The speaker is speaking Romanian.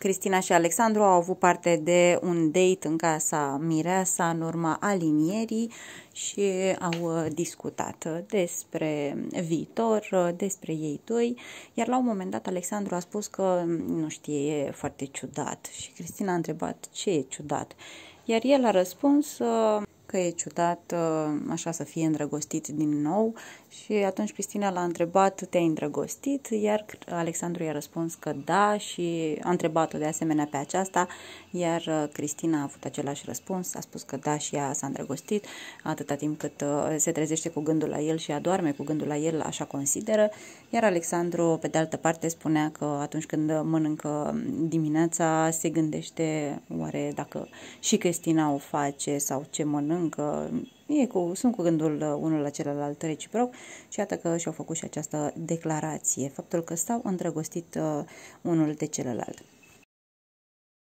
Cristina și Alexandru au avut parte de un date în casa Mireasa în urma alinierii și au uh, discutat uh, despre viitor, uh, despre ei doi, iar la un moment dat Alexandru a spus că, mm, nu știe, e foarte ciudat și Cristina a întrebat ce e ciudat, iar el a răspuns că e ciudat uh, așa să fie îndrăgostit din nou și atunci Cristina l-a întrebat, te-ai îndrăgostit? Iar Alexandru i-a răspuns că da și a întrebat-o de asemenea pe aceasta, iar uh, Cristina a avut același răspuns, a spus că da și ea s-a îndrăgostit, atâta timp cât uh, se trezește cu gândul la el și adorme cu gândul la el, așa consideră, iar Alexandru, pe de altă parte, spunea că atunci când mănâncă dimineața, se gândește oare dacă și Cristina o face sau ce mănâncă, încă, e cu, sunt cu gândul uh, unul la celălalt reciproc și iată că și-au făcut și această declarație, faptul că stau îndrăgostit uh, unul de celălalt.